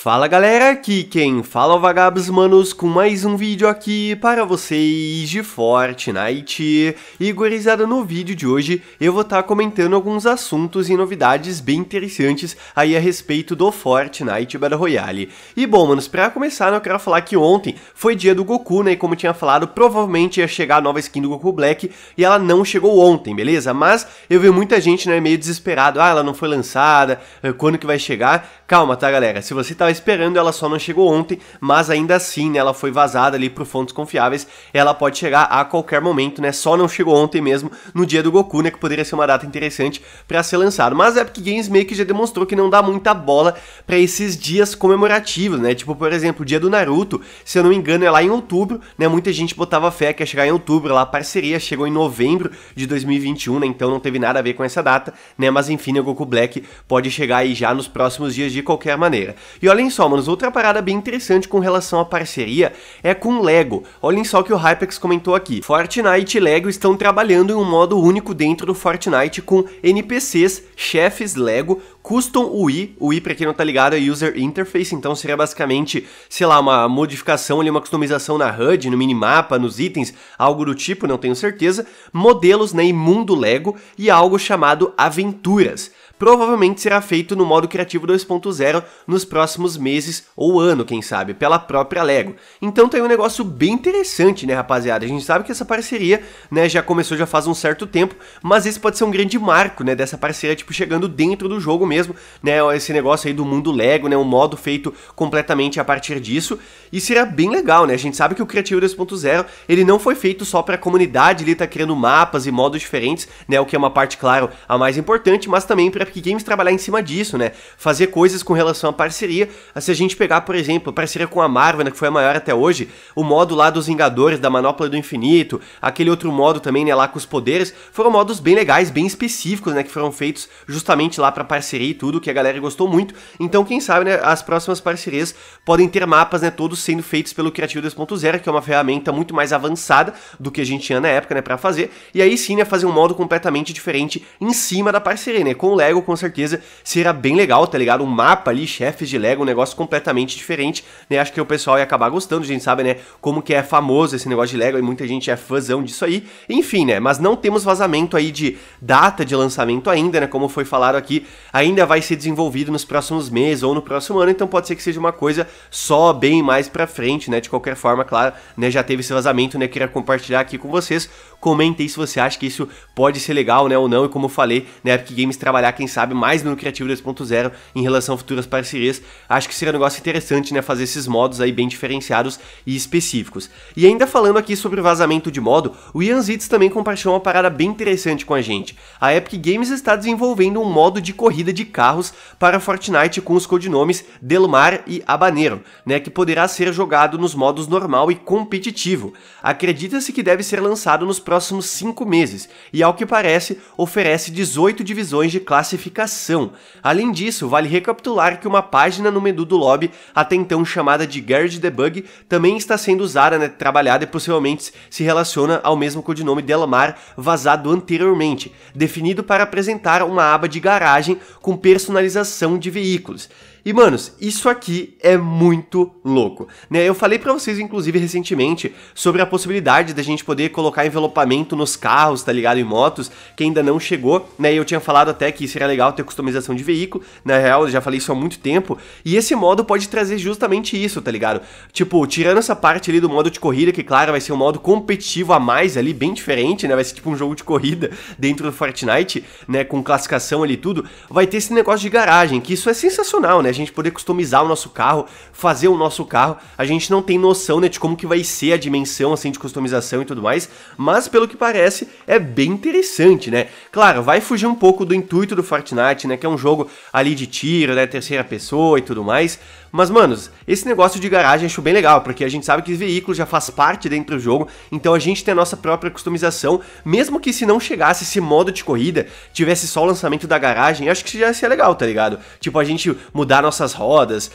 Fala galera, aqui quem fala é o Vagabos Manos com mais um vídeo aqui para vocês de Fortnite. E gurizada, no vídeo de hoje eu vou estar tá comentando alguns assuntos e novidades bem interessantes aí a respeito do Fortnite Battle Royale. E bom, manos, para começar né, eu quero falar que ontem foi dia do Goku, né, e como eu tinha falado, provavelmente ia chegar a nova skin do Goku Black e ela não chegou ontem, beleza? Mas eu vi muita gente, né, meio desesperado, ah, ela não foi lançada, eh, quando que vai chegar? Calma, tá galera, se você tá esperando, ela só não chegou ontem, mas ainda assim, né, ela foi vazada ali por fontes confiáveis, ela pode chegar a qualquer momento, né? Só não chegou ontem mesmo, no dia do Goku, né, que poderia ser uma data interessante para ser lançado. Mas a Epic Games meio que já demonstrou que não dá muita bola para esses dias comemorativos, né? Tipo, por exemplo, o dia do Naruto, se eu não me engano, é lá em outubro, né? Muita gente botava fé que ia chegar em outubro, lá a parceria chegou em novembro de 2021, né? Então não teve nada a ver com essa data, né? Mas enfim, né, o Goku Black pode chegar aí já nos próximos dias de qualquer maneira. E olha olhem só, manos, outra parada bem interessante com relação à parceria é com Lego. Olhem só o que o Hypex comentou aqui. Fortnite e Lego estão trabalhando em um modo único dentro do Fortnite com NPCs, chefes Lego, custom UI, UI para quem não tá ligado é User Interface, então seria basicamente, sei lá, uma modificação ali, uma customização na HUD, no minimapa, nos itens, algo do tipo, não tenho certeza, modelos, né, imundo Lego e algo chamado Aventuras provavelmente será feito no modo criativo 2.0 nos próximos meses ou ano, quem sabe, pela própria Lego. Então tem tá um negócio bem interessante, né, rapaziada? A gente sabe que essa parceria, né, já começou já faz um certo tempo, mas esse pode ser um grande marco, né, dessa parceria, tipo, chegando dentro do jogo mesmo, né, esse negócio aí do mundo Lego, né, um modo feito completamente a partir disso. E seria bem legal, né? A gente sabe que o Criativo 2.0, ele não foi feito só para a comunidade, ele tá criando mapas e modos diferentes, né? O que é uma parte, claro, a mais importante, mas também para que Games trabalhar em cima disso, né? Fazer coisas com relação à parceria. Se a gente pegar, por exemplo, a parceria com a Marvel, né, que foi a maior até hoje, o modo lá dos Vingadores, da Manopla do Infinito, aquele outro modo também, né, lá com os poderes, foram modos bem legais, bem específicos, né, que foram feitos justamente lá para parceria e tudo, que a galera gostou muito. Então, quem sabe, né, as próximas parcerias podem ter mapas, né, todos sendo feitos pelo Criativo 2.0, que é uma ferramenta muito mais avançada do que a gente tinha na época, né, para fazer. E aí sim, né, fazer um modo completamente diferente em cima da parceria, né? Com o Lego, com certeza, será bem legal, tá ligado? Um mapa ali, chefes de Lego, um negócio completamente diferente, né? Acho que o pessoal ia acabar gostando, a gente sabe, né, como que é famoso esse negócio de Lego e muita gente é fãzão disso aí. Enfim, né, mas não temos vazamento aí de data de lançamento ainda, né? Como foi falado aqui, ainda vai ser desenvolvido nos próximos meses ou no próximo ano, então pode ser que seja uma coisa só bem mais mais pra frente, né? De qualquer forma, claro, né? Já teve esse vazamento, né? Queria compartilhar aqui com vocês. Comentem se você acha que isso pode ser legal, né? Ou não. E como eu falei, né? Epic Games trabalhar, quem sabe, mais no Criativo 2.0 em relação a futuras parcerias. Acho que seria um negócio interessante, né? Fazer esses modos aí bem diferenciados e específicos. E ainda falando aqui sobre vazamento de modo, o Ian Zitz também compartilhou uma parada bem interessante com a gente. A Epic Games está desenvolvendo um modo de corrida de carros para Fortnite com os codinomes Delmar e Abaneiro, né? Que poderá ser ser jogado nos modos normal e competitivo. Acredita-se que deve ser lançado nos próximos 5 meses e, ao que parece, oferece 18 divisões de classificação. Além disso, vale recapitular que uma página no menu do lobby, até então chamada de Garage Debug, também está sendo usada, né, trabalhada e possivelmente se relaciona ao mesmo codinome Delamar vazado anteriormente, definido para apresentar uma aba de garagem com personalização de veículos. E, manos, isso aqui é muito louco. Né? Eu falei para vocês, inclusive, recentemente, sobre a possibilidade da gente poder colocar envelopamento nos carros, tá ligado? Em motos, que ainda não chegou, né? E eu tinha falado até que seria legal ter customização de veículo. Na real, eu já falei isso há muito tempo. E esse modo pode trazer justamente isso, tá ligado? Tipo, tirando essa parte ali do modo de corrida, que claro, vai ser um modo competitivo a mais ali, bem diferente, né? Vai ser tipo um jogo de corrida dentro do Fortnite, né? Com classificação ali e tudo. Vai ter esse negócio de garagem, que isso é sensacional, né? né? A gente poder customizar o nosso carro, fazer o nosso carro. A gente não tem noção, né, de como que vai ser a dimensão, assim, de customização e tudo mais, mas pelo que parece, é bem interessante, né? Claro, vai fugir um pouco do intuito do Fortnite, né, que é um jogo ali de tiro, né, terceira pessoa e tudo mais, mas, manos, esse negócio de garagem acho bem legal, porque a gente sabe que veículo já faz parte dentro do jogo, então a gente tem a nossa própria customização, mesmo que se não chegasse esse modo de corrida, tivesse só o lançamento da garagem, acho que já seria legal, tá ligado? Tipo, a gente mudar nossas rodas,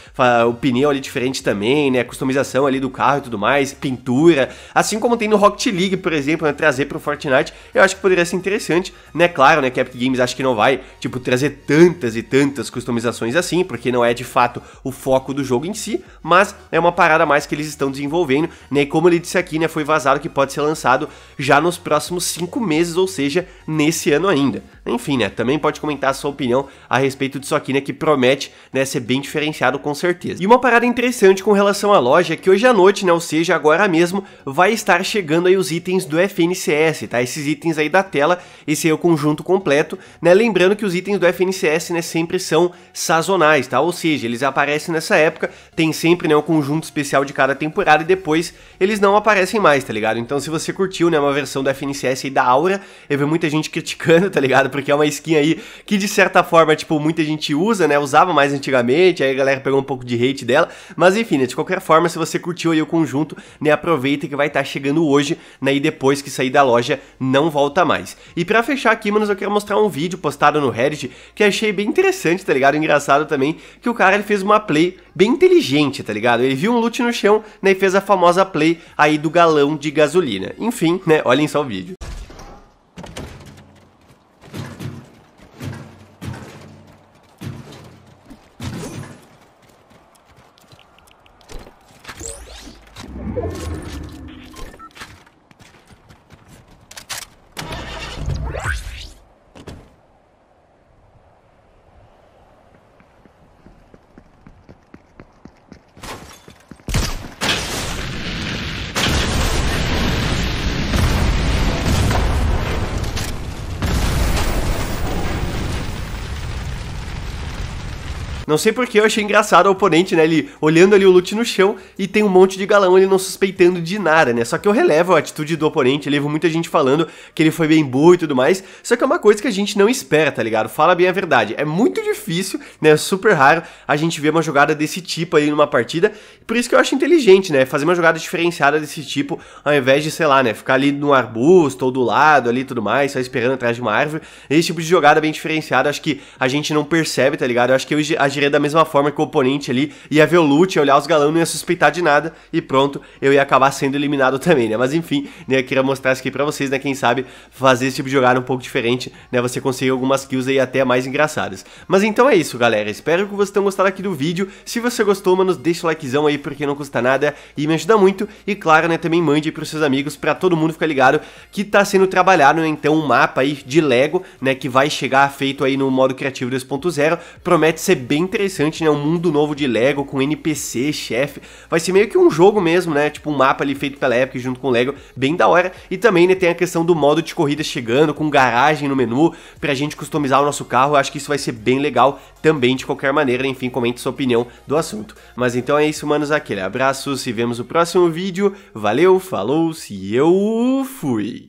o pneu ali diferente também, né, a customização ali do carro e tudo mais, pintura, assim como tem no Rocket League, por exemplo, né, trazer pro Fortnite, eu acho que poderia ser interessante, né, claro, né, que a Epic Games acho que não vai, tipo, trazer tantas e tantas customizações assim, porque não é de fato o foco foco do jogo em si, mas é uma parada mais que eles estão desenvolvendo, né? E como ele disse aqui, né, foi vazado que pode ser lançado já nos próximos cinco meses, ou seja, nesse ano ainda. Enfim, né, também pode comentar a sua opinião a respeito disso aqui, né, que promete, né, ser bem diferenciado com certeza. E uma parada interessante com relação à loja é que hoje à noite, né, ou seja, agora mesmo, vai estar chegando aí os itens do FNCS, tá? Esses itens aí da tela, esse é o conjunto completo, né? Lembrando que os itens do FNCS, né, sempre são sazonais, tá? Ou seja, eles aparecem nessa nessa época tem sempre, né, o um conjunto especial de cada temporada e depois eles não aparecem mais, tá ligado? Então se você curtiu, né, uma versão da FNCS e da Aura, eu vi muita gente criticando, tá ligado? Porque é uma skin aí que de certa forma, tipo, muita gente usa, né, usava mais antigamente, aí a galera pegou um pouco de hate dela, mas enfim, né, de qualquer forma, se você curtiu aí o conjunto, né, aproveita que vai estar tá chegando hoje, né, e depois que sair da loja não volta mais. E para fechar aqui, manos, eu quero mostrar um vídeo postado no Reddit que achei bem interessante, tá ligado? Engraçado também que o cara ele fez uma play bem inteligente, tá ligado? Ele viu um loot no chão né, e fez a famosa play aí do galão de gasolina. Enfim, né? Olhem só o vídeo. Não sei porque eu achei engraçado o oponente, né? Ele olhando ali o loot no chão e tem um monte de galão, ele não suspeitando de nada, né? Só que eu relevo a atitude do oponente, levo muita gente falando que ele foi bem burro e tudo mais. Só que é uma coisa que a gente não espera, tá ligado? Fala bem a verdade. É muito difícil, né? É super raro a gente ver uma jogada desse tipo aí numa partida. Por isso que eu acho inteligente, né? Fazer uma jogada diferenciada desse tipo, ao invés de, sei lá, né? Ficar ali no arbusto ou do lado ali e tudo mais, só esperando atrás de uma árvore. Esse tipo de jogada bem diferenciada, acho que a gente não percebe, tá ligado? Eu acho que a agiria da mesma forma que o oponente ali, ia ver o loot, ia olhar os galãs, não ia suspeitar de nada e pronto, eu ia acabar sendo eliminado também, né? Mas enfim, né, eu queria mostrar isso aqui pra vocês, né? Quem sabe fazer esse tipo de jogada um pouco diferente, né? Você conseguir algumas kills aí até mais engraçadas. Mas então é isso, galera. Espero que vocês tenham gostado aqui do vídeo. Se você gostou, mano, deixa o likezão aí porque não custa nada e me ajuda muito. E claro, né, também mande aí pros seus amigos pra todo mundo ficar ligado que tá sendo trabalhado, né, então, um mapa aí de Lego, né, que vai chegar feito aí no modo criativo 2.0. Promete ser bem interessante, né? Um mundo novo de Lego com NPC, chefe. Vai ser meio que um jogo mesmo, né? Tipo um mapa ali feito pela Epic junto com o Lego, bem da hora. E também, né, tem a questão do modo de corrida chegando, com garagem no menu, pra gente customizar o nosso carro. Eu acho que isso vai ser bem legal também, de qualquer maneira. Enfim, comente sua opinião do assunto. Mas então é isso, manos. Aquele abraço, se vemos no próximo vídeo. Valeu, falou, se eu fui!